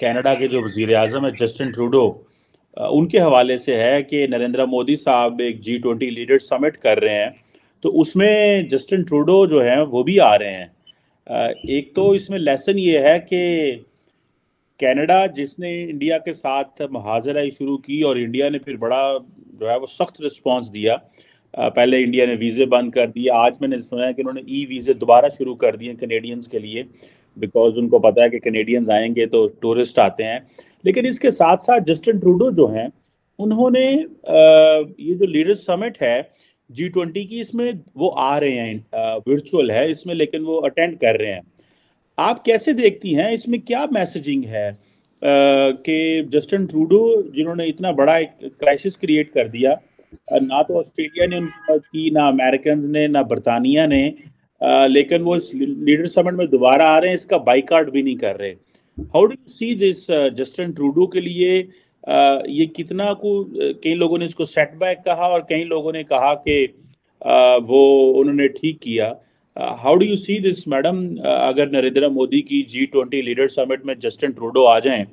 Canada के जो वजीर अजम है जस्टिन ट्रूडो उनके हवाले से है कि नरेंद्र मोदी साहब एक जी ट्वेंटी लीडर समिट कर रहे हैं तो उसमें जस्टिन ट्रूडो जो हैं वो भी आ रहे हैं एक तो इसमें लेसन ये है कि कनाडा जिसने इंडिया के साथ महाजराई शुरू की और इंडिया ने फिर बड़ा जो है वो सख्त रिस्पांस दिया पहले इंडिया ने वीज़े बंद कर दिए आज मैंने सुना है कि उन्होंने ई वीज़े दोबारा शुरू कर दिए कनेडियंस के लिए बिकॉज उनको पता है कि कनेडियंस आएंगे तो टूरिस्ट आते हैं लेकिन इसके साथ साथ जस्टिन ट्रूडो जो हैं उन्होंने ये जो लीडर्स समिट है जी ट्वेंटी की इसमें वो आ रहे हैं वर्चुअल है इसमें लेकिन वो अटेंड कर रहे हैं आप कैसे देखती हैं इसमें क्या मैसेजिंग है कि जस्टिन ट्रूडो जिन्होंने इतना बड़ा एक क्राइसिस क्रिएट कर दिया ना तो ऑस्ट्रेलिया ने उनकी मदद की ना अमेरिकन ने ना बरतानिया ने लेकिन वो इस लीडर समिट में दोबारा आ रहे हैं इसका बाइकाट भी नहीं कर रहे how do you see this Justin Trudeau के लिए आ, ये कितना को कई लोगों ने इसको सेटबैक कहा और कई लोगों ने कहा कि वो उन्होंने ठीक किया how do you see this madam अगर नरेंद्र मोदी की जी ट्वेंटी लीडर समिट में जस्टिन ट्रूडो आ जाएं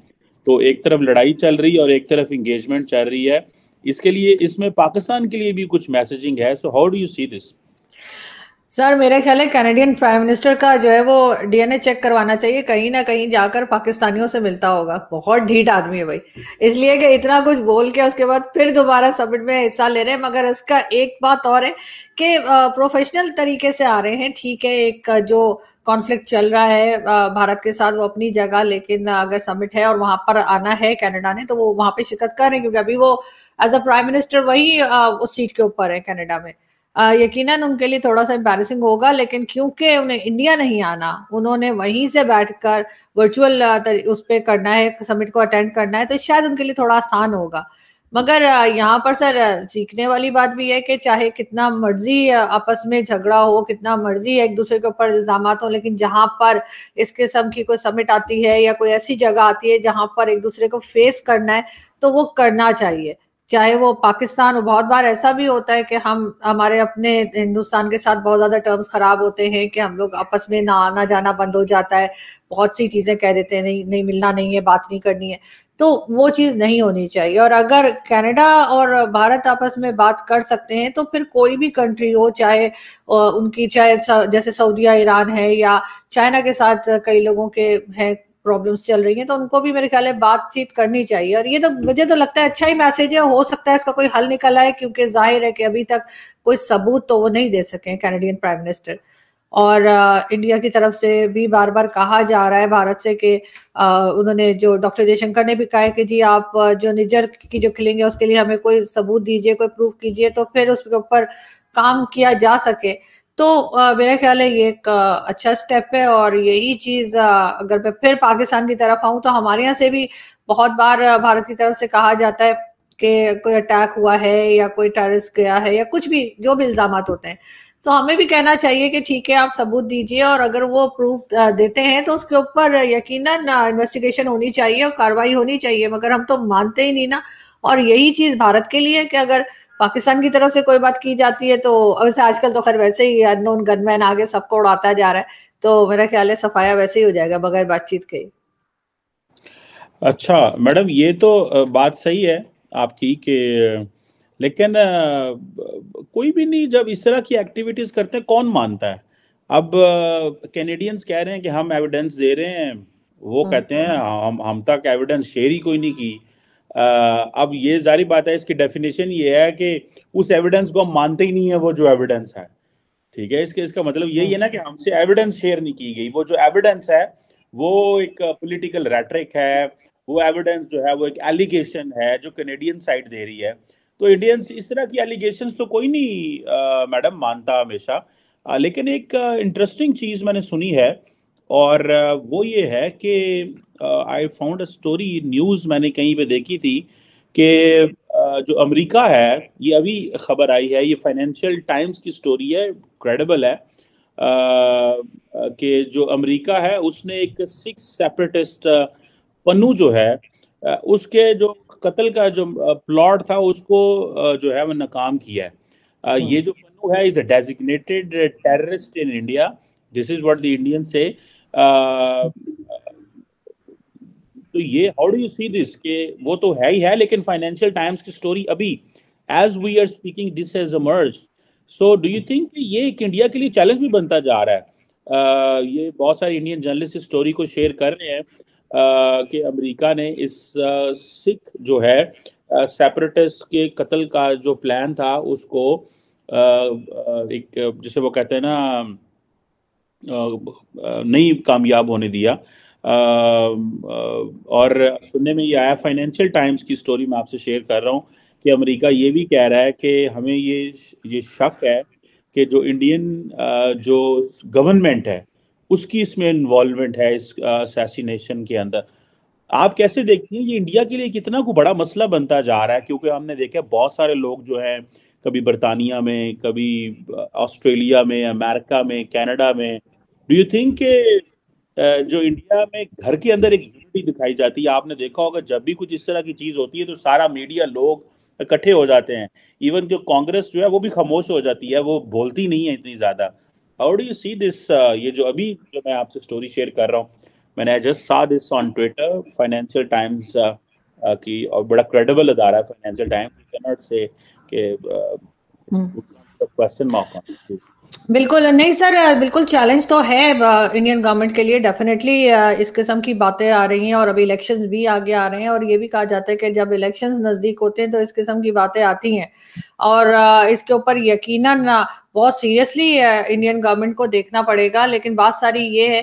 तो एक तरफ लड़ाई चल रही है और एक तरफ इंगेजमेंट चल रही है इसके लिए इसमें पाकिस्तान के लिए भी कुछ मैसेजिंग है so how do you see this sir मेरे ख्याल है कैनेडियन प्राइम मिनिस्टर का जो है वो डीएनए चेक करवाना चाहिए कहीं ना कहीं जाकर पाकिस्तानियों से मिलता होगा बहुत ढीठ आदमी है भाई इसलिए कि इतना कुछ बोल के उसके बाद फिर दोबारा सबमिट में हिस्सा ले रहे हैं मगर इसका एक बात और है कि प्रोफेशनल तरीके से आ रहे हैं ठीक है एक जो कॉन्फ्लिक्ट चल रहा है भारत के साथ वो अपनी जगह लेकिन अगर समिट है और वहां पर आना है कनाडा ने तो वो वहां पे शिरकत कर रहे हैं क्योंकि अभी वो एज अ प्राइम मिनिस्टर वही उस सीट के ऊपर है कनाडा में यकीनन उनके लिए थोड़ा सा एम्बेसिंग होगा लेकिन क्योंकि उन्हें इंडिया नहीं आना उन्होंने वहीं से बैठकर वर्चुअल उस पर करना है समिट को अटेंड करना है तो शायद उनके लिए थोड़ा आसान होगा मगर यहाँ पर सर सीखने वाली बात भी है कि चाहे कितना मर्जी आपस में झगड़ा हो कितना मर्जी एक दूसरे के ऊपर इल्जाम हो लेकिन जहाँ पर इस किस्म की कोई समिट आती है या कोई ऐसी जगह आती है जहाँ पर एक दूसरे को फेस करना है तो वो करना चाहिए चाहे वो पाकिस्तान हो बहुत बार ऐसा भी होता है कि हम हमारे अपने हिंदुस्तान के साथ बहुत ज़्यादा टर्म्स ख़राब होते हैं कि हम लोग आपस में ना आना जाना बंद हो जाता है बहुत सी चीज़ें कह देते हैं नहीं नहीं मिलना नहीं है बात नहीं करनी है तो वो चीज़ नहीं होनी चाहिए और अगर कनाडा और भारत आपस में बात कर सकते हैं तो फिर कोई भी कंट्री हो चाहे उनकी चाहे जैसे सऊदीया ईरान है या चाइना के साथ कई लोगों के हैं प्रॉब्लम्स चल रही हैं तो उनको भी मेरे ख्याल है बातचीत करनी चाहिए और ये तो मुझे तो लगता है अच्छा ही मैसेज है हो सकता है इसका कोई हल निकला है क्योंकि जाहिर है कि अभी तक कोई सबूत तो वो नहीं दे सके कैनेडियन प्राइम मिनिस्टर और इंडिया की तरफ से भी बार बार कहा जा रहा है भारत से कि उन्होंने जो डॉक्टर जयशंकर ने भी कहा है कि जी आप जो निजर की जो खिलेंगे उसके लिए हमें कोई सबूत दीजिए कोई प्रूफ कीजिए तो फिर उसके ऊपर काम किया जा सके तो मेरा ख्याल है ये एक अच्छा स्टेप है और यही चीज अगर मैं फिर पाकिस्तान की तरफ आऊं तो हमारे यहाँ से भी बहुत बार भारत की तरफ से कहा जाता है कि कोई अटैक हुआ है या कोई टेररिस्ट गया है या कुछ भी जो भी इल्जाम होते हैं तो हमें भी कहना चाहिए कि ठीक है आप सबूत दीजिए और अगर वो प्रूफ देते हैं तो उसके ऊपर यकीनन इन्वेस्टिगेशन होनी चाहिए और कार्रवाई होनी चाहिए मगर हम तो मानते ही नहीं ना और यही चीज भारत के लिए कि अगर पाकिस्तान की तरफ से कोई बात की जाती है तो वैसे आजकल तो खैर वैसे ही अनोन गनमैन आगे सबको उड़ाता जा रहा है तो मेरा ख्याल है सफाया वैसे ही हो जाएगा बगैर बातचीत के अच्छा मैडम ये तो बात सही है आपकी के लेकिन कोई भी नहीं जब इस तरह की एक्टिविटीज करते हैं कौन मानता है अब कैनेडियंस कह रहे हैं कि हम एविडेंस दे रहे हैं वो हम्म। कहते हैं हम हम तक एविडेंस शेयर ही कोई नहीं की अब ये जारी बात है इसकी डेफिनेशन ये है कि उस एविडेंस को हम मानते ही नहीं है वो जो एविडेंस है ठीक है इसके इसका मतलब यही है ना कि हमसे एविडेंस शेयर नहीं की गई वो जो एविडेंस है वो एक पॉलिटिकल रेटरिक है वो एविडेंस जो है वो एक एलिगेशन है जो कनेडियन साइड दे रही है तो इंडियंस इस तरह की एलिगेशन तो कोई नहीं मैडम मानता हमेशा लेकिन एक इंटरेस्टिंग चीज़ मैंने सुनी है और वो ये है कि I found a story news मैंने कहीं पे देखी थी कि जो अमेरिका है ये अभी खबर आई है ये फाइनेंशियल टाइम्स की स्टोरी है क्रेडिबल है कि जो अमेरिका है उसने एक सिक्स सेपरेटिस्ट पन्नू जो है उसके जो कत्ल का जो प्लॉट था उसको जो है वो नाकाम किया है हम्म। ये जो पन्नू है is a designated terrorist in India this is what the Indian say तो ये how do you see this के वो तो है ही है लेकिन फाइनेंशियल टाइम्स की स्टोरी अभी as we are speaking this has emerge so do you think ये एक इंडिया के लिए चैलेंज भी बनता जा रहा है आ, ये बहुत सारे इंडियन जर्नलिस्ट इस स्टोरी को शेयर कर रहे हैं आ, कि अमेरिका ने इस आ, सिख जो है सेपरेटिस्ट के कत्ल का जो प्लान था उसको आ, एक जैसे वो कहते हैं ना नहीं कामयाब होने दिया और सुनने में ये आया फाइनेंशियल टाइम्स की स्टोरी मैं आपसे शेयर कर रहा हूँ कि अमेरिका ये भी कह रहा है कि हमें ये ये शक है कि जो इंडियन जो गवर्नमेंट है उसकी इसमें इन्वॉल्वमेंट है इस असैसिनेशन के अंदर आप कैसे देखते हैं ये इंडिया के लिए कितना को बड़ा मसला बनता जा रहा है क्योंकि हमने देखा बहुत सारे लोग जो हैं कभी बरतानिया में कभी ऑस्ट्रेलिया में अमेरिका में कनाडा में डू यू थिंक के जो इंडिया में घर के अंदर एक यूनिटी दिखाई जाती है आपने देखा होगा जब भी कुछ इस तरह की चीज होती है तो सारा मीडिया लोग इकट्ठे हो जाते हैं इवन जो कांग्रेस जो है वो भी खामोश हो जाती है वो बोलती नहीं है इतनी ज्यादा how do you see this ये जो अभी जो मैं आपसे स्टोरी शेयर कर रहा हूँ मैंने just saw this on Twitter Financial Times की और बड़ा क्रेडिबल अदारा है फाइनेंशियल टाइम्स से क्वेश्चन मार्क बिल्कुल नहीं सर बिल्कुल चैलेंज तो है इंडियन गवर्नमेंट के लिए डेफिनेटली इस किस्म की बातें आ रही हैं और अभी इलेक्शंस भी आगे आ रहे हैं और ये भी कहा जाता है कि जब इलेक्शंस नज़दीक होते हैं तो इस किस्म की बातें आती हैं और इसके ऊपर यकीनन बहुत सीरियसली इंडियन गवर्नमेंट को देखना पड़ेगा लेकिन बात सारी ये है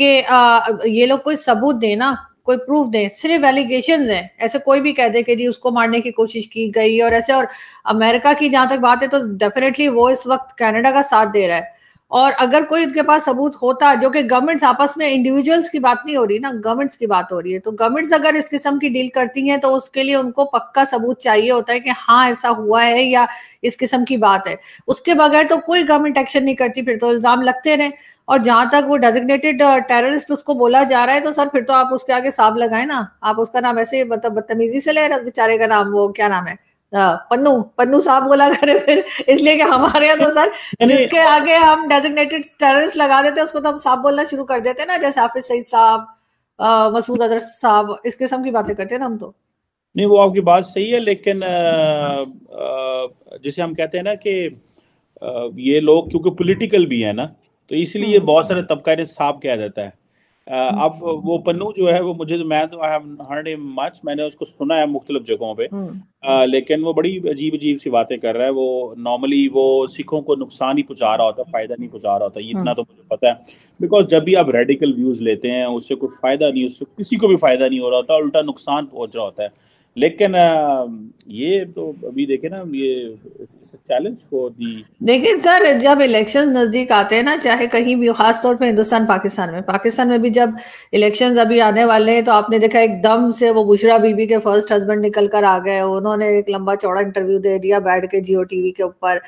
कि ये लोग कोई सबूत देना कोई प्रूफ दे सिर्फ एलिगेशन है ऐसे कोई भी कह दे कि जी उसको मारने की कोशिश की गई और ऐसे और अमेरिका की जहां तक बात है तो डेफिनेटली वो इस वक्त कनाडा का साथ दे रहा है और अगर कोई उनके पास सबूत होता जो कि गवर्नमेंट्स आपस में इंडिविजुअल्स की बात नहीं हो रही ना गवर्नमेंट्स की बात हो रही है तो गवर्नमेंट्स अगर इस किस्म की डील करती हैं तो उसके लिए उनको पक्का सबूत चाहिए होता है कि हाँ ऐसा हुआ है या इस किस्म की बात है उसके बगैर तो कोई गवर्नमेंट एक्शन नहीं करती फिर तो इल्जाम लगते रहे और जहां तक वो डेजिग्नेटेड टेररिस्ट उसको बोला जा रहा है तो सर फिर तो आप उसके आगे साफ लगाए ना आप उसका नाम ऐसे मतलब बदतमीजी से ले रहे बेचारे का नाम वो क्या नाम है हाँ, पन्नू पन्नू साहब बोला करे फिर इसलिए कि हमारे यहाँ तो सर जिसके आगे हम डेजिग्नेटेड टेररिस्ट लगा देते हैं उसको तो हम साहब बोलना शुरू कर देते हैं ना जैसे हाफिज सईद साहब मसूद अजहर साहब इस किस्म की बातें करते हैं ना हम तो नहीं वो आपकी बात सही है लेकिन जिसे हम कहते हैं ना कि ये लोग क्योंकि पॉलिटिकल भी है ना तो इसलिए हम्म। बहुत सारे तबका साहब कह जाता है अब वो पन्नू जो है वो मुझे मैं तो आई मच मैंने उसको सुना है मुख्तलिफ जगहों पे आ, हम्म। लेकिन वो बड़ी अजीब अजीब सी बातें कर रहा है वो नॉर्मली वो सिखों को नुकसान ही पहुंचा रहा होता फायदा नहीं पहुंचा रहा होता ये इतना हम्म। तो मुझे पता है बिकॉज जब भी आप रेडिकल व्यूज लेते हैं उससे कोई फायदा नहीं उससे किसी को भी फायदा नहीं हो रहा होता उल्टा नुकसान पहुंच रहा होता है लेकिन ये तो अभी देखे ना ये चैलेंज दी लेकिन सर जब इलेक्शन नजदीक आते हैं ना चाहे कहीं भी खास तौर पे हिंदुस्तान पाकिस्तान में पाकिस्तान में भी जब इलेक्शंस अभी आने वाले हैं तो आपने देखा एकदम से वो बुशरा बीबी के फर्स्ट हस्बैंड निकल कर आ गए उन्होंने एक लंबा चौड़ा इंटरव्यू दे दिया बैठ के जियो टीवी के ऊपर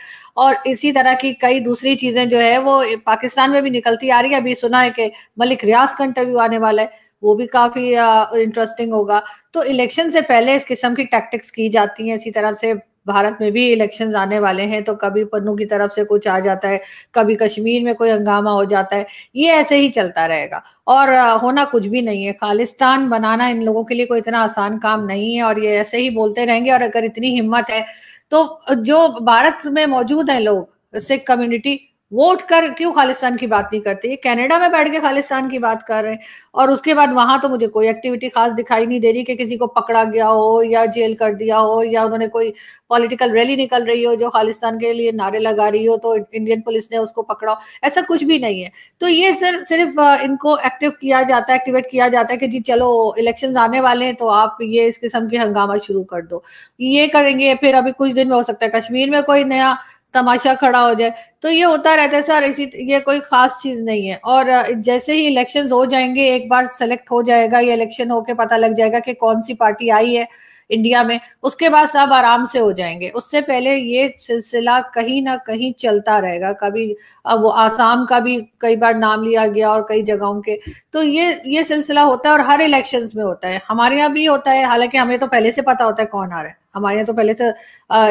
और इसी तरह की कई दूसरी चीजें जो है वो पाकिस्तान में भी निकलती आ रही है अभी सुना है कि मलिक रियाज का इंटरव्यू आने वाला है वो भी काफी इंटरेस्टिंग होगा तो इलेक्शन से पहले इस किस्म की टैक्टिक्स की जाती हैं इसी तरह से भारत में भी इलेक्शन आने वाले हैं तो कभी पन्नू की तरफ से कुछ आ जाता है कभी कश्मीर में कोई हंगामा हो जाता है ये ऐसे ही चलता रहेगा और होना कुछ भी नहीं है खालिस्तान बनाना इन लोगों के लिए कोई इतना आसान काम नहीं है और ये ऐसे ही बोलते रहेंगे और अगर इतनी हिम्मत है तो जो भारत में मौजूद है लोग सिख कम्युनिटी वोट कर क्यों खालिस्तान की बात नहीं करते ये कनाडा में बैठ के खालिस्तान की बात कर रहे हैं और उसके बाद वहां तो मुझे कोई एक्टिविटी खास दिखाई नहीं दे रही कि किसी को पकड़ा गया हो या जेल कर दिया हो या उन्होंने कोई पॉलिटिकल रैली निकल रही हो जो खालिस्तान के लिए नारे लगा रही हो तो इंडियन पुलिस ने उसको पकड़ा ऐसा कुछ भी नहीं है तो ये सर सिर्फ इनको एक्टिव किया जाता है एक्टिवेट किया जाता है कि जी चलो इलेक्शन आने वाले हैं तो आप ये इस किस्म के हंगामा शुरू कर दो ये करेंगे फिर अभी कुछ दिन में हो सकता है कश्मीर में कोई नया तमाशा खड़ा हो जाए तो ये होता रहता है सर इसी ये कोई खास चीज नहीं है और जैसे ही इलेक्शंस हो जाएंगे एक बार सेलेक्ट हो जाएगा ये इलेक्शन होके पता लग जाएगा कि कौन सी पार्टी आई है इंडिया में उसके बाद सब आराम से हो जाएंगे उससे पहले ये सिलसिला कहीं ना कहीं चलता रहेगा कभी अब वो आसाम का भी कई बार नाम लिया गया और कई जगहों के तो ये ये सिलसिला होता है और हर इलेक्शंस में होता है हमारे यहाँ भी होता है हालांकि हमें तो पहले से पता होता है कौन आ रहा है हमारे यहाँ तो पहले से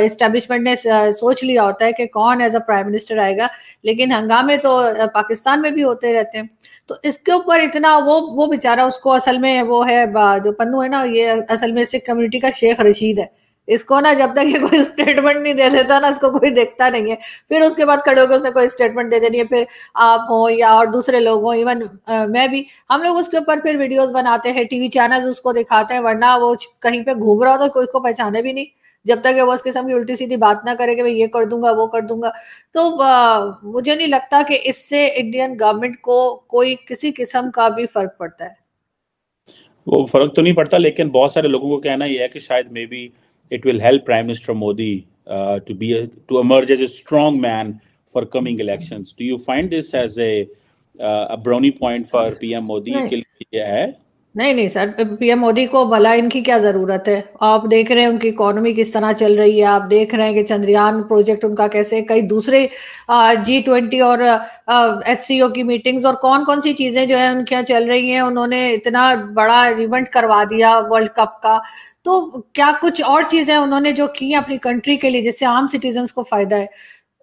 इस्टेब्लिशमेंट ने सोच लिया होता है कि कौन एज अ प्राइम मिनिस्टर आएगा लेकिन हंगामे तो पाकिस्तान में भी होते रहते हैं तो इसके ऊपर इतना वो वो बेचारा उसको असल में वो है जो पन्नू है ना ये असल में सिख कम्युनिटी का शेख रशीद है इसको ना जब तक ये कोई स्टेटमेंट नहीं दे देता ना इसको कोई देखता नहीं है फिर उसके बाद खड़े होकर उसने कोई स्टेटमेंट दे देनी है फिर आप हो या और दूसरे लोग हो इवन मैं भी हम लोग उसके ऊपर फिर वीडियोस बनाते हैं टीवी चैनल उसको दिखाते हैं वरना वो कहीं पे घूम रहा हो तो कोई उसको पहचाने भी नहीं जब तक वो उस किस्म की उल्टी सीधी बात ना करे कि मैं ये कर दूंगा वो कर दूंगा तो आ, मुझे नहीं लगता कि इससे इंडियन गवर्नमेंट को कोई किसी किस्म का भी फर्क पड़ता है वो फर्क तो नहीं पड़ता लेकिन बहुत सारे लोगों को कहना यह है कि शायद maybe it will help Prime Minister Modi uh, to be a, to emerge as a strong man for coming elections. Do you find this as a uh, a brownie point for PM Modi? No. नहीं नहीं sir PM Modi को भला इनकी क्या जरूरत है आप देख रहे हैं उनकी इकोनॉमी किस तरह चल रही है आप देख रहे हैं कि चंद्रयान प्रोजेक्ट उनका कैसे कई दूसरे जी ट्वेंटी और एस की मीटिंग्स और कौन कौन सी चीजें जो है उनके यहाँ चल रही हैं उन्होंने इतना बड़ा इवेंट करवा दिया वर्ल्ड कप का तो क्या कुछ और चीजें उन्होंने जो की अपनी कंट्री के लिए जिससे आम सिटीजन को फायदा है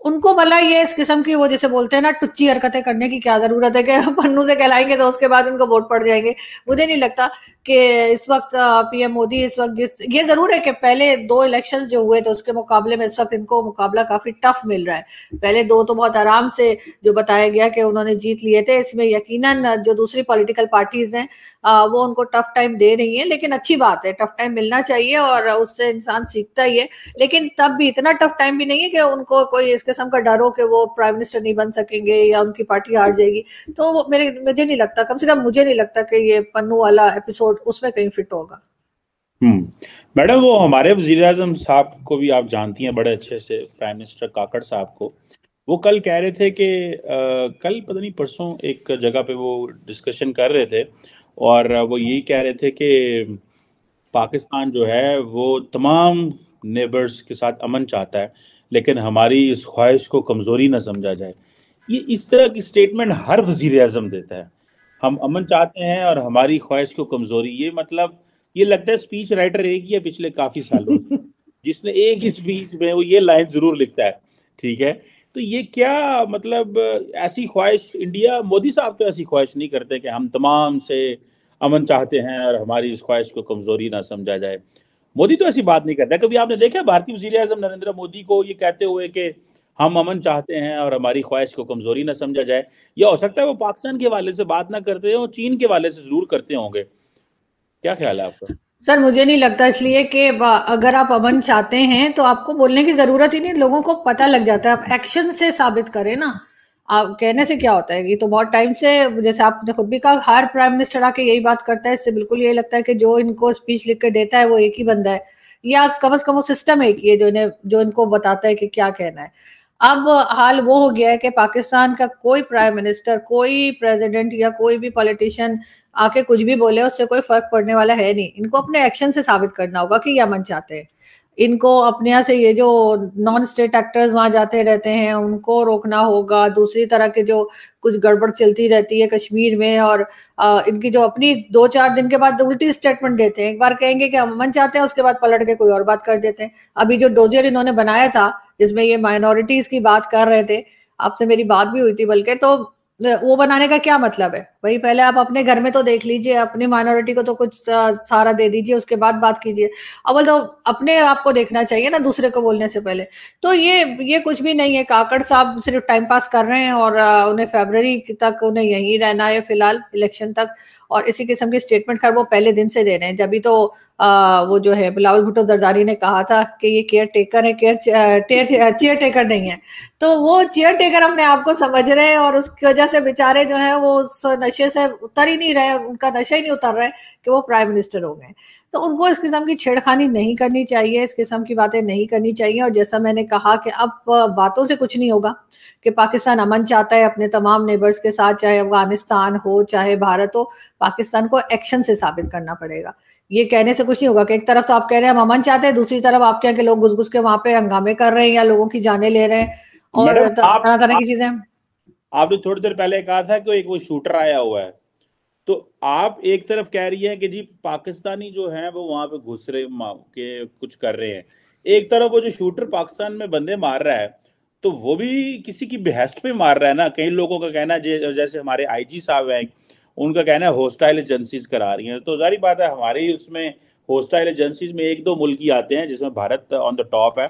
उनको भला ये इस किस्म की वो जैसे बोलते हैं ना टुच्ची हरकतें करने की क्या जरूरत है कि पन्नू से कहलाएंगे तो उसके बाद उनको वोट पड़ जाएंगे मुझे नहीं लगता कि इस वक्त पीएम मोदी इस वक्त जिस ये जरूर है कि पहले दो इलेक्शन जो हुए थे उसके मुकाबले में इस वक्त इनको मुकाबला काफी टफ मिल रहा है पहले दो तो बहुत आराम से जो बताया गया कि उन्होंने जीत लिए थे इसमें यकीन जो दूसरी पोलिटिकल पार्टीज हैं वो उनको टफ टाइम दे रही है लेकिन अच्छी बात है टफ टाइम मिलना चाहिए और उससे इंसान सीखता ही है लेकिन तब भी इतना टफ टाइम भी नहीं है कि उनको कोई इसके किस्म का डर हो कि वो प्राइम मिनिस्टर नहीं बन सकेंगे या उनकी पार्टी हार जाएगी तो मेरे मुझे नहीं लगता कम से कम मुझे नहीं लगता कि ये पन्नू वाला एपिसोड उसमें कहीं फिट होगा हम्म। मैडम वो हमारे वजीर अजम साहब को भी आप जानती हैं बड़े अच्छे से प्राइम मिनिस्टर काकड़ साहब को वो कल कह रहे थे कि कल पता नहीं परसों एक जगह पे वो डिस्कशन कर रहे थे और वो यही कह रहे थे कि पाकिस्तान जो है वो तमाम नेबर्स के साथ अमन चाहता है लेकिन हमारी इस ख्वाहिश को कमज़ोरी ना समझा जाए ये इस तरह की स्टेटमेंट हर वजीर अजम देता है हम अमन चाहते हैं और हमारी ख्वाहिश को कमज़ोरी ये मतलब ये लगता है स्पीच राइटर एक ही है पिछले काफ़ी सालों जिसने एक ही स्पीच में वो ये लाइन ज़रूर लिखता है ठीक है तो ये क्या मतलब ऐसी ख्वाहिश इंडिया मोदी साहब तो ऐसी ख्वाहिश नहीं करते कि हम तमाम से अमन चाहते हैं और हमारी इस ख्वाहिश को कमज़ोरी ना समझा जाए मोदी तो ऐसी बात नहीं करता कभी आपने देखा भारतीय वजी अजम नरेंद्र मोदी को ये कहते हुए कि हम अमन चाहते हैं और हमारी ख्वाहिश को कमजोरी ना समझा जाए या हो सकता है वो पाकिस्तान के वाले से बात ना करते हो चीन के वाले से जरूर करते होंगे क्या ख्याल है आपका सर मुझे नहीं लगता इसलिए कि अगर आप अमन चाहते हैं तो आपको बोलने की जरूरत ही नहीं लोगों को पता लग जाता है आप एक्शन से साबित करें ना आप कहने से क्या होता है कि तो बहुत टाइम से जैसे आपने खुद भी कहा हर प्राइम मिनिस्टर आके यही बात करता है इससे बिल्कुल यही लगता है कि जो इनको स्पीच लिख के देता है वो एक ही बंदा है या कम अज कम वो सिस्टम एक ही है जो इन्हें जो इनको बताता है कि क्या कहना है अब हाल वो हो गया है कि पाकिस्तान का कोई प्राइम मिनिस्टर कोई प्रेसिडेंट या कोई भी पॉलिटिशियन आके कुछ भी बोले उससे कोई फर्क पड़ने वाला है नहीं इनको अपने एक्शन से साबित करना होगा कि ये अमन चाहते हैं इनको अपने यहाँ से ये जो नॉन स्टेट एक्टर्स वहां जाते रहते हैं उनको रोकना होगा दूसरी तरह के जो कुछ गड़बड़ चलती रहती है कश्मीर में और आ, इनकी जो अपनी दो चार दिन के बाद उल्टी स्टेटमेंट देते हैं एक बार कहेंगे कि हम मन चाहते हैं उसके बाद पलट के कोई और बात कर देते हैं अभी जो डोजियर इन्होंने बनाया था जिसमें ये माइनॉरिटीज की बात कर रहे थे आपसे मेरी बात भी हुई थी बल्कि तो वो बनाने का क्या मतलब है भाई पहले आप अपने घर में तो देख लीजिए अपनी माइनॉरिटी को तो कुछ सहारा दे दीजिए उसके बाद बात कीजिए अवल तो अपने आप को देखना चाहिए ना दूसरे को बोलने से पहले तो ये ये कुछ भी नहीं है काकड़ साहब सिर्फ टाइम पास कर रहे हैं और उन्हें फेबररी तक उन्हें यहीं रहना है फिलहाल इलेक्शन तक और इसी किस्म की स्टेटमेंट खैर वो पहले दिन से दे रहे हैं जब भी तो आ, वो जो है बिलावल भुट्टो जरदारी ने कहा था कि ये केयर टेकर है केयर चेयर टेकर नहीं है तो वो चेयर टेकर अपने आप को समझ रहे हैं और उसकी वजह से बेचारे जो है वो उस नशे से उतर ही नहीं रहे उनका नशा ही नहीं उतर रहा है कि वो प्राइम मिनिस्टर हो गए तो उनको इस किस्म की छेड़खानी नहीं करनी चाहिए इस किस्म की बातें नहीं करनी चाहिए और जैसा मैंने कहा कि अब बातों से कुछ नहीं होगा कि पाकिस्तान अमन चाहता है अपने तमाम नेबर्स के साथ चाहे अफगानिस्तान हो चाहे भारत हो पाकिस्तान को एक्शन से साबित करना पड़ेगा ये कहने से कुछ नहीं होगा कि एक तरफ तो आप कह रहे हैं हम अमन चाहते हैं दूसरी तरफ आपके यहाँ के लोग घुस घुस के वहां पे हंगामे कर रहे हैं या लोगों की जाने ले रहे हैं और तरह तरह की चीजें आपने थोड़ी देर पहले कहा था कि एक वो शूटर आया हुआ है तो आप एक तरफ कह रही है कि जी पाकिस्तानी जो है वो वहां पे घुस रहे के कुछ कर रहे हैं एक तरफ वो जो शूटर पाकिस्तान में बंदे मार रहा है तो वो भी किसी की बहस पे मार रहा है ना कई लोगों का कहना जैसे हमारे आईजी साहब हैं उनका कहना है होस्टाइल एजेंसीज करा रही हैं तो जारी बात है हमारे ही उसमें होस्टाइल एजेंसीज में एक दो मुल्क ही आते हैं जिसमें भारत ऑन द टॉप है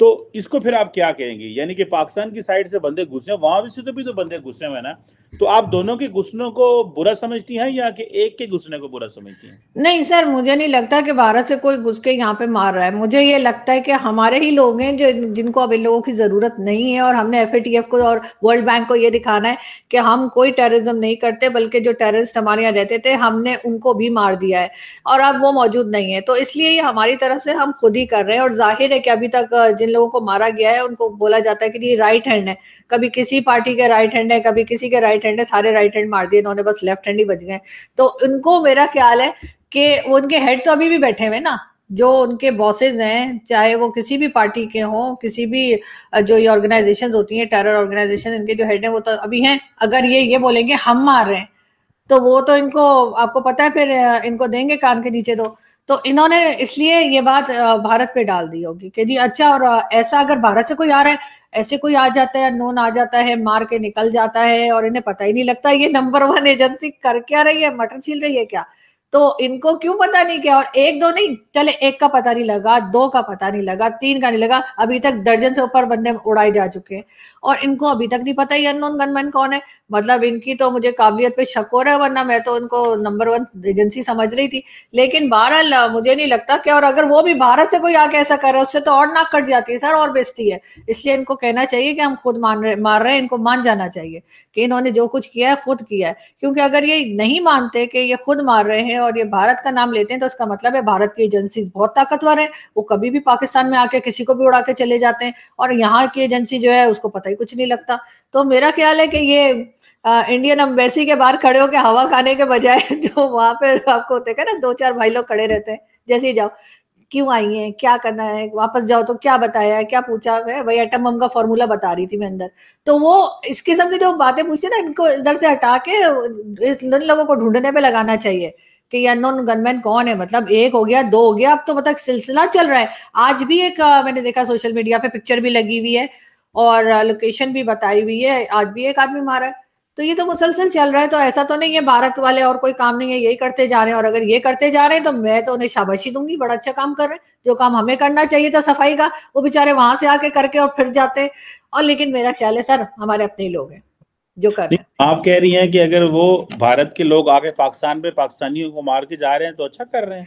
तो इसको फिर आप क्या कहेंगे यानी कि पाकिस्तान की साइड से बंदे घुसे वहां भी से तो भी तो बंदे घुसे हुए ना तो आप दोनों के घुसनों को बुरा समझती हैं या कि एक के घुसने को बुरा समझती हैं नहीं सर मुझे नहीं लगता कि भारत से कोई घुस के यहाँ पे मार रहा है मुझे ये लगता है कि हमारे ही लोग हैं जो जिनको अब इन लोगों की जरूरत नहीं है और हमने एफ को और वर्ल्ड बैंक को ये दिखाना है कि हम कोई टेररिज्म नहीं करते बल्कि जो टेररिस्ट हमारे यहाँ रहते थे हमने उनको भी मार दिया है और अब वो मौजूद नहीं है तो इसलिए ये हमारी तरफ से हम खुद ही कर रहे हैं और जाहिर है कि अभी तक जिन लोगों को मारा गया है उनको बोला जाता है कि ये राइट हैंड है कभी किसी पार्टी के राइट हैंड है कभी किसी के राइट राइट हैंड है सारे राइट हैंड मार दिए इन्होंने बस लेफ्ट हैंड ही बच गए तो उनको मेरा ख्याल है कि उनके हेड तो अभी भी बैठे हुए ना जो उनके बॉसेज हैं चाहे वो किसी भी पार्टी के हों किसी भी जो ये ऑर्गेनाइजेशन होती हैं टेरर ऑर्गेनाइजेशन इनके जो हेड हैं वो तो अभी हैं अगर ये ये बोलेंगे हम मार रहे हैं तो वो तो इनको आपको पता है फिर इनको देंगे कान के नीचे तो तो इन्होंने इसलिए ये बात भारत पे डाल दी होगी कि जी अच्छा और ऐसा अगर भारत से कोई आ रहा है ऐसे कोई आ जाता है नोन आ जाता है मार के निकल जाता है और इन्हें पता ही नहीं लगता ये नंबर वन एजेंसी कर क्या रही है मटर छील रही है क्या तो इनको क्यों पता नहीं क्या और एक दो नहीं चले एक का पता नहीं लगा दो का पता नहीं लगा तीन का नहीं लगा अभी तक दर्जन से ऊपर बंदे उड़ाए जा चुके हैं और इनको अभी तक नहीं पता ये अनोन गनमैन कौन है मतलब इनकी तो मुझे काबिलियत पे शक हो रहा है वरना मैं तो इनको नंबर वन एजेंसी समझ रही थी लेकिन बहरहाल मुझे नहीं लगता कि और अगर वो भी भारत से कोई आके ऐसा कर रहा है उससे तो और नाक कट जाती है सर और बेचती है इसलिए इनको कहना चाहिए कि हम खुद मान रहे मार रहे हैं इनको मान जाना चाहिए कि इन्होंने जो कुछ किया है खुद किया है क्योंकि अगर ये नहीं मानते कि ये खुद मार रहे हैं हैं और ये भारत का नाम लेते हैं तो इसका मतलब है भारत की एजेंसी बहुत ताकतवर है वो कभी भी पाकिस्तान में आके किसी को भी उड़ा के चले जाते हैं और यहाँ की एजेंसी जो है उसको पता ही कुछ नहीं लगता तो मेरा ख्याल है कि ये आ, इंडियन एम्बेसी के बाहर खड़े होकर हवा खाने के बजाय जो वहां पर आपको होते हैं ना दो चार भाई लोग खड़े रहते हैं जैसे ही जाओ क्यों आई है क्या करना है वापस जाओ तो क्या बताया क्या पूछा है वही एटम बम का फॉर्मूला बता रही थी मैं अंदर तो वो इस किस्म की जो बातें पूछी ना इनको इधर से हटा के इन लोगों को ढूंढने पे लगाना चाहिए कि अनोन गनमैन कौन है मतलब एक हो गया दो हो गया अब तो मतलब सिलसिला चल रहा है आज भी एक मैंने देखा सोशल मीडिया पे पिक्चर भी लगी हुई है और लोकेशन भी बताई हुई है आज भी एक आदमी मारा है तो ये तो मुसलसल चल रहा है तो ऐसा तो नहीं है भारत वाले और कोई काम नहीं है यही करते जा रहे हैं और अगर ये करते जा रहे हैं तो मैं तो उन्हें शाबाशी दूंगी बड़ा अच्छा काम कर रहे हैं जो काम हमें करना चाहिए था सफाई का वो बेचारे वहां से आके करके और फिर जाते और लेकिन मेरा ख्याल है सर हमारे अपने ही लोग हैं जो कर रहे हैं आप कह रही हैं कि अगर वो भारत के लोग आके पाकिस्तान में पाकिस्तानियों को मार के जा रहे हैं तो अच्छा कर रहे हैं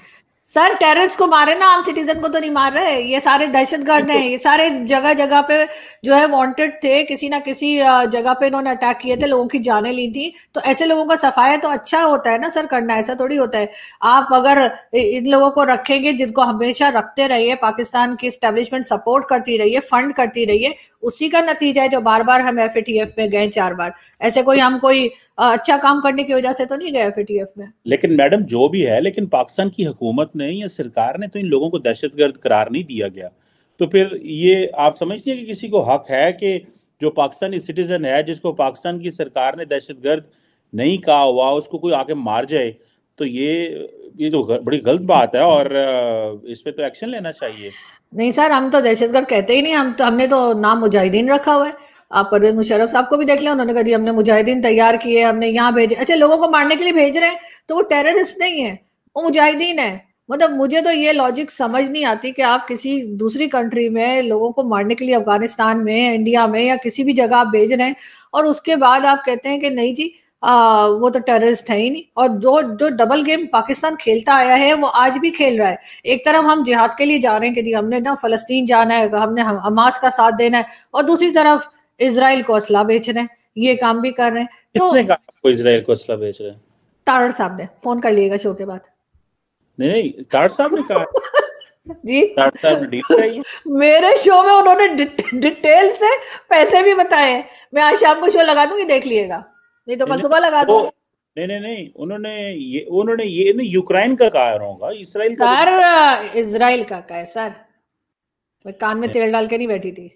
सर टेररिस्ट को मारे ना आम सिटीजन को तो नहीं मार रहे ये सारे दहशत गर्द हैं ये सारे जगह जगह पे जो है वांटेड थे किसी ना किसी जगह पे इन्होंने अटैक किए थे लोगों की जाने ली थी तो ऐसे लोगों का सफाया तो अच्छा होता है ना सर करना ऐसा थोड़ी होता है आप अगर इन लोगों को रखेंगे जिनको हमेशा रखते रहिए पाकिस्तान की स्टेब्लिशमेंट सपोर्ट करती रहिए फंड करती रहिए उसी का नतीजा है जो बार बार हम एफ में गए चार बार ऐसे कोई हम कोई अच्छा काम करने की वजह से तो नहीं गए एफ में लेकिन मैडम जो भी है लेकिन पाकिस्तान की हुकूमत ने या सरकार ने तो इन लोगों को दहशत करार नहीं दिया गया तो फिर ये आप समझते हैं कि किसी को हक है कि जो पाकिस्तानी सिटीजन है जिसको पाकिस्तान की सरकार ने दहशत नहीं कहा हुआ उसको कोई आके मार जाए तो ये ये तो बड़ी गलत बात है और इस पे तो एक्शन लेना चाहिए नहीं सर हम तो दहशत कहते ही नहीं हम तो हमने तो नाम मुजाहिदीन रखा हुआ है आप परवेज मुशरफ साहब को भी देख लिया उन्होंने कहा हमने मुजाहिदीन तैयार किए हमने यहाँ भेजे अच्छा लोगों को मारने के लिए भेज रहे हैं तो वो टेररिस्ट नहीं है वो मुजाहिदीन है मतलब मुझे तो ये लॉजिक समझ नहीं आती कि आप किसी दूसरी कंट्री में लोगों को मारने के लिए अफगानिस्तान में इंडिया में या किसी भी जगह आप भेज रहे हैं और उसके बाद आप कहते हैं कि नहीं जी आ, वो तो टेररिस्ट है ही नहीं और जो जो डबल गेम पाकिस्तान खेलता आया है वो आज भी खेल रहा है एक तरफ हम जिहाद के लिए जा रहे हैं कि हमने ना फलस्तीन जाना है हमने हमास का साथ देना है और दूसरी तरफ इसराइल को असला बेच रहे हैं ये काम भी कर रहे हैं तो इसराइल को असला बेच रहे हैं तारड़ साहब ने फोन कर लिएगा शो के बाद नहीं नहीं तारड़ साहब ने कहा जी मेरे शो में उन्होंने डिटेल से पैसे भी बताए मैं आज शाम को शो लगा दूंगी देख लिएगा नहीं तो कल सुबह लगा दो नहीं नहीं नहीं उन्होंने ये उन्होंने ये नहीं यूक्रेन का कहा होगा इसराइल का तो- इसराइल का कहा सर मैं कान में तेल डाल के नहीं बैठी थी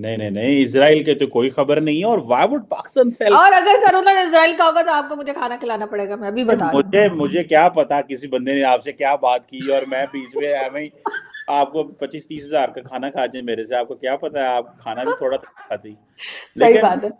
नहीं नहीं नहीं इसराइल के तो कोई खबर नहीं है और वाई वुड पाकिस्तान सेल और अगर जरूरत इसराइल का होगा तो आपको मुझे खाना खिलाना पड़ेगा मैं अभी बता मुझे मुझे क्या पता किसी बंदे ने आपसे क्या बात की और मैं बीच में एवं आपको पच्चीस तीस हजार का खाना खा जाए मेरे से आपको क्या पता है आप खाना भी थोड़ा सा खाती सही बात है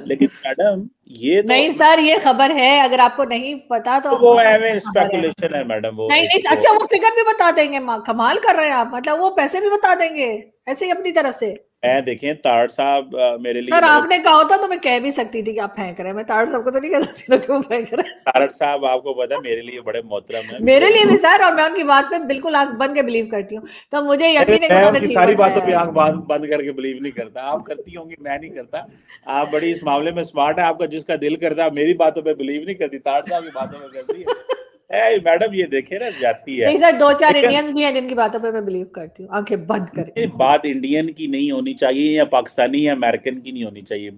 लेकिन मैडम ये तो नहीं सर ये खबर है अगर आपको नहीं पता तो, तो वो एवं स्पेकुलेशन है मैडम वो नहीं नहीं अच्छा तो वो फिगर भी बता देंगे कमाल कर रहे हैं आप मतलब वो पैसे भी बता देंगे ऐसे ही अपनी तरफ से मैं देखें तार साहब मेरे लिए सर आपने कहा था तो मैं कह भी सकती थी कि आप फेंक रहे हैं मैं तार साहब को तो नहीं कह सकती क्यों फेंक रहे तार साहब आपको पता मेरे लिए बड़े मोहतरम है मेरे लिए भी सर और मैं उनकी बात पे बिल्कुल आंख बंद के बिलीव करती हूँ तो मुझे यकीन है सारी बातों पे आंख बंद करके बिलीव नहीं करता आप करती होंगी मैं नहीं करता आप बड़ी इस मामले में स्मार्ट है आपका जिसका दिल करता है मेरी बातों पर बिलीव नहीं करती तार साहब की बातों पर करती है मैडम ये देखे ना जाती है सर दो चार इंडियंस भी हैं जिनकी बातों पे मैं बिलीव करती हूँ आंखें बंद करें बात इंडियन की नहीं होनी चाहिए या पाकिस्तानी या अमेरिकन की नहीं होनी चाहिए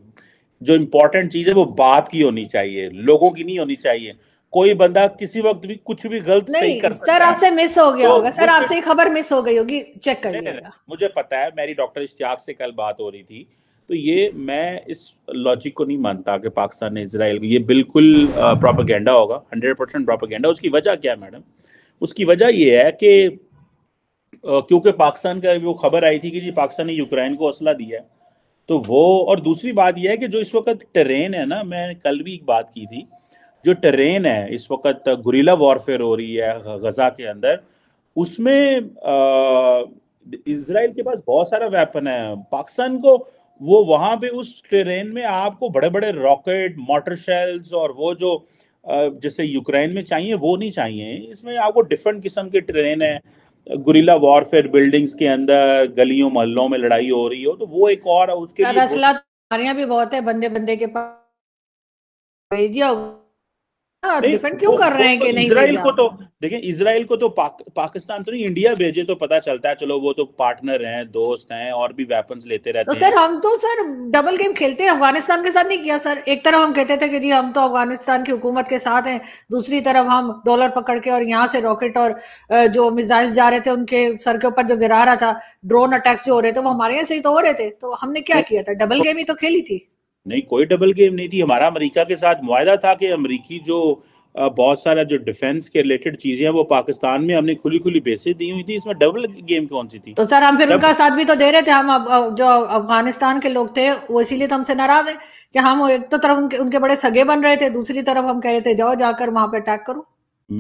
जो इम्पोर्टेंट चीज़ है वो बात की होनी चाहिए लोगों की नहीं होनी चाहिए कोई बंदा किसी वक्त भी कुछ भी गलत नहीं, नहीं कर सर आपसे मिस हो गया तो होगा सर आपसे खबर मिस हो गई होगी चेक कर मुझे पता है मेरी डॉक्टर इश्तियाक से कल बात हो रही थी तो ये मैं इस लॉजिक को नहीं मानता कि पाकिस्तान ने इसराइल को ये बिल्कुल प्रोपागेंडा होगा हंड्रेड परसेंट प्रोपागेंडा उसकी वजह क्या है मैडम उसकी वजह ये है कि क्योंकि पाकिस्तान का वो खबर आई थी कि जी पाकिस्तान ने यूक्रेन को असला दिया है तो वो और दूसरी बात यह है कि जो इस वक्त ट्रेन है ना मैं कल भी एक बात की थी जो ट्रेन है इस वक्त गुरीला वॉरफेयर हो रही है गजा के अंदर उसमें इसराइल के पास बहुत सारा वेपन है पाकिस्तान को वो वहां पे उस ट्रेन में आपको बड़े बड़े रॉकेट मोटर शेल्स और वो जो जैसे यूक्रेन में चाहिए वो नहीं चाहिए इसमें आपको डिफरेंट किस्म के ट्रेन है गुरीला वॉरफेयर बिल्डिंग्स के अंदर गलियों मोहल्लों में लड़ाई हो रही हो तो वो एक और उसके लिए भी बहुत है बंदे बंदे के पास डिफेंड हाँ, क्यों कर रहे हैं कि नहीं इसराइल को तो देखिए इसराइल को तो पाक, पाकिस्तान तो नहीं इंडिया भेजे तो पता चलता है चलो वो तो पार्टनर हैं दोस्त हैं और भी वेपन्स लेते रहते तो हैं सर हम तो सर डबल गेम खेलते हैं अफगानिस्तान के साथ नहीं किया सर एक तरफ हम कहते थे कि जी हम तो अफगानिस्तान की हुकूमत के साथ हैं दूसरी तरफ हम डॉलर पकड़ के और यहाँ से रॉकेट और जो मिजाइल जा रहे थे उनके सर के ऊपर जो गिरा रहा था ड्रोन अटैक्स जो हो रहे थे वो हमारे यहाँ से ही तो हो रहे थे तो हमने क्या किया था डबल गेम ही तो खेली थी नहीं कोई डबल गेम नहीं थी हमारा अमेरिका के साथ मुआदा था कि अमेरिकी जो बहुत सारा जो डिफेंस के रिलेटेड चीजें हैं वो पाकिस्तान में हमने खुली खुली बेसिस दी हुई थी इसमें डबल गेम कौन सी थी तो सर हम फिर उनका साथ भी तो दे रहे थे हम जो अफगानिस्तान के लोग थे वो इसीलिए तो हमसे नाराज है कि हम एक तो तरफ उनके, उनके बड़े सगे बन रहे थे दूसरी तरफ हम कह रहे थे जाओ जाकर वहां पर अटैक करो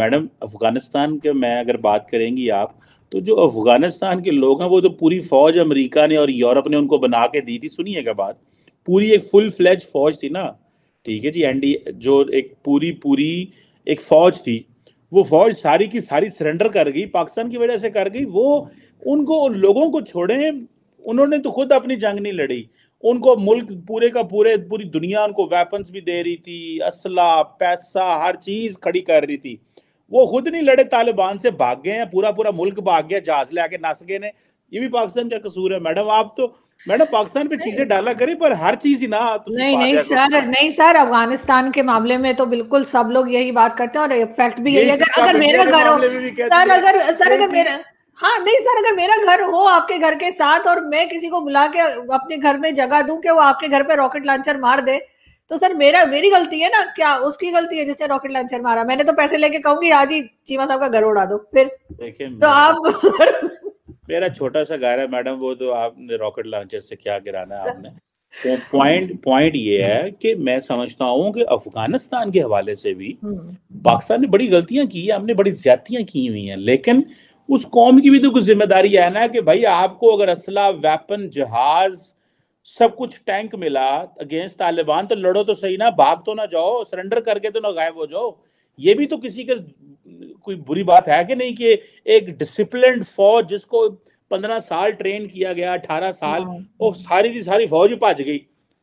मैडम अफगानिस्तान के मैं अगर बात करेंगी आप तो जो अफगानिस्तान के लोग हैं वो तो पूरी फौज अमरीका ने और यूरोप ने उनको बना के दी थी सुनिएगा बात पूरी एक फुल फ्लेज फौज थी ना ठीक है जी एनडी जो एक पूरी पूरी एक फौज थी वो फौज सारी की सारी सरेंडर कर गई पाकिस्तान की वजह से कर गई वो उनको लोगों को छोड़े उन्होंने तो खुद अपनी जंग नहीं लड़ी उनको मुल्क पूरे का पूरे पूरी दुनिया उनको वेपन्स भी दे रही थी असला पैसा हर चीज खड़ी कर रही थी वो खुद नहीं लड़े तालिबान से भाग गए हैं पूरा पूरा मुल्क भाग गया जहाज ले आके नस गए ने ये भी पाकिस्तान का कसूर है मैडम आप तो मैडम पाकिस्तान पे चीजें डाला करें पर हर चीज ही ना तो नहीं नहीं सर नहीं सर अफगानिस्तान के मामले में तो बिल्कुल सब लोग यही बात करते हैं और इफेक्ट भी यही अगर अगर मेरा घर हो सर अगर सर अगर मेरा हाँ नहीं सर अगर मेरा घर हो आपके घर के साथ और मैं किसी को बुला के अपने घर में जगह दूं कि वो आपके घर पे रॉकेट लॉन्चर मार दे तो सर मेरा मेरी गलती है ना क्या उसकी गलती है जिसने रॉकेट लॉन्चर मारा मैंने तो पैसे लेके कहूंगी आज ही चीमा साहब का घर उड़ा दो फिर तो आप मेरा छोटा सा गायरा मैडम वो तो आपने रॉकेट लॉन्चर से क्या गिराना है आपने तो पॉइंट पॉइंट ये है कि मैं समझता हूँ कि अफगानिस्तान के हवाले से भी हम्म। पाकिस्तान ने बड़ी गलतियां की है हमने बड़ी ज्यादतियां की हुई हैं लेकिन उस कौम की भी तो कुछ जिम्मेदारी है ना कि भाई आपको अगर असला वेपन जहाज सब कुछ टैंक मिला अगेंस्ट तालिबान तो लड़ो तो सही ना भाग तो ना जाओ सरेंडर करके तो ना गायब हो जाओ ये भी तो किसी के कोई बुरी बात है कि नहीं कि एक डिसिप्लिन फौज जिसको पंद्रह साल ट्रेन किया गया अठारह साल हाँ। वो सारी की सारी फौज भज गई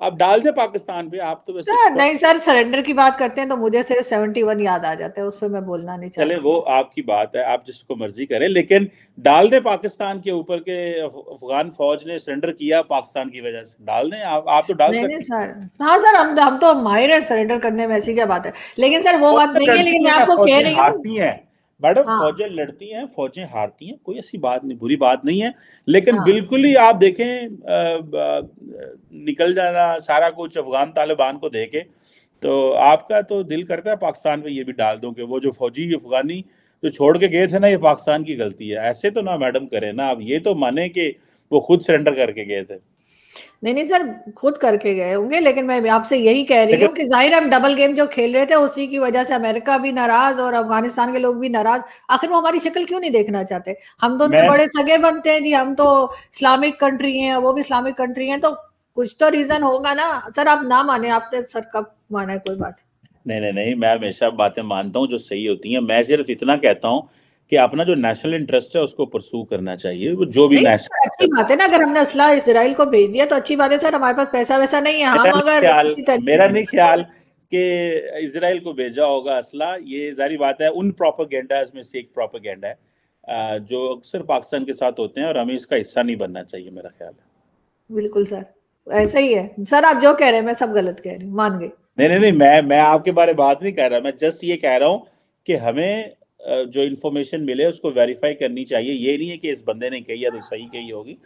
आप डाल दे पाकिस्तान पे आप तो वैसे नहीं सर सरेंडर की बात करते हैं तो मुझे सिर्फ सेवेंटी वन याद आ जाता है उस पर मैं बोलना नहीं चले वो आपकी बात है आप जिसको मर्जी करें लेकिन डाल दे पाकिस्तान के ऊपर के अफगान फौज ने सरेंडर किया पाकिस्तान की वजह से डाल दें आप आप तो डाल नहीं, नहीं सर हाँ सर हम हम तो माहिर है सरेंडर करने में ऐसी क्या बात है लेकिन सर वो बात नहीं है लेकिन मैं आपको कह रही हूँ मैडम हाँ। फौजें लड़ती हैं फौजें हारती हैं कोई ऐसी बात नहीं बुरी बात नहीं है लेकिन हाँ। बिल्कुल ही आप देखें आ, आ, निकल जाना सारा कुछ अफगान तालिबान को देखे तो आपका तो दिल करता है पाकिस्तान पे ये भी डाल दो कि वो जो फौजी अफगानी जो छोड़ के गए थे ना ये पाकिस्तान की गलती है ऐसे तो ना मैडम करें ना आप ये तो माने कि वो खुद सरेंडर करके गए थे नहीं नहीं सर खुद करके गए होंगे लेकिन मैं आपसे यही कह रही हूँ कि जाहिर हम डबल गेम जो खेल रहे थे उसी की वजह से अमेरिका भी नाराज और अफगानिस्तान के लोग भी नाराज आखिर वो हमारी शक्ल क्यों नहीं देखना चाहते हम तो उनके बड़े सगे बनते हैं जी हम तो इस्लामिक कंट्री हैं वो भी इस्लामिक कंट्री हैं तो कुछ तो रीजन होगा ना सर आप ना माने आपने सर कब माना है कोई बात नहीं नहीं नहीं मैं हमेशा बातें मानता हूँ जो सही होती हैं मैं सिर्फ इतना कहता हूँ कि अपना जो नेशनल इंटरेस्ट है उसको परसू करना चाहिए वो जो भी नेशनल अच्छी बात है ना अगर हमने असला इसराइल को भेज दिया तो अच्छी बात है सर हमारे पास पैसा वैसा नहीं है हम अगर मेरा नहीं ख्याल कि इसराइल को भेजा होगा असला ये जारी बात है उन प्रोपोगेंडा में से एक प्रोपोगेंडा है जो अक्सर पाकिस्तान के साथ होते हैं और हमें इसका हिस्सा नहीं बनना चाहिए मेरा ख्याल है बिल्कुल सर ऐसा ही है सर आप जो कह रहे हैं मैं सब गलत कह रही हूँ मान गई नहीं नहीं नहीं मैं मैं आपके बारे में बात नहीं कह रहा मैं जस्ट ये कह रहा हूँ कि हमें जो इन्फॉर्मेशन मिले उसको वेरीफाई करनी चाहिए ये नहीं है कि इस बंदे ने कही है तो सही कही होगी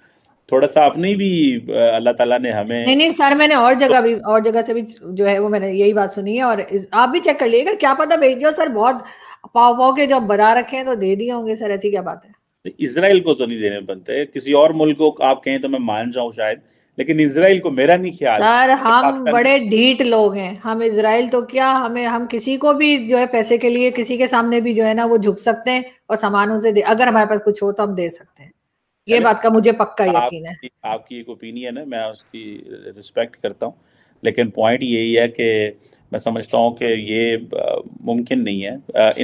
थोड़ा सा आपने भी अल्लाह ताला ने हमें नहीं नहीं सर मैंने और जगह भी और जगह से भी जो है वो मैंने यही बात सुनी है और इस, आप भी चेक कर लीजिएगा क्या पता भेज दिया सर बहुत पाव पाव के जब बना रखे हैं तो दे दिए होंगे सर ऐसी क्या बात है तो इसराइल को तो नहीं देने बनते किसी और मुल्क को आप कहें तो मैं मान जाऊँ शायद लेकिन इसराइल को मेरा नहीं ख्याल सर हम बड़े ढीठ लोग हैं हम इसराइल तो क्या हमें हम किसी को भी जो है पैसे के लिए किसी के सामने भी जो है ना वो झुक सकते हैं और सामानों से अगर हमारे पास कुछ हो तो हम दे सकते हैं ये बात का मुझे पक्का आप, यकीन है आपकी एक ओपिनियन है मैं उसकी रिस्पेक्ट करता हूँ लेकिन पॉइंट यही है कि मैं समझता हूँ कि ये मुमकिन नहीं है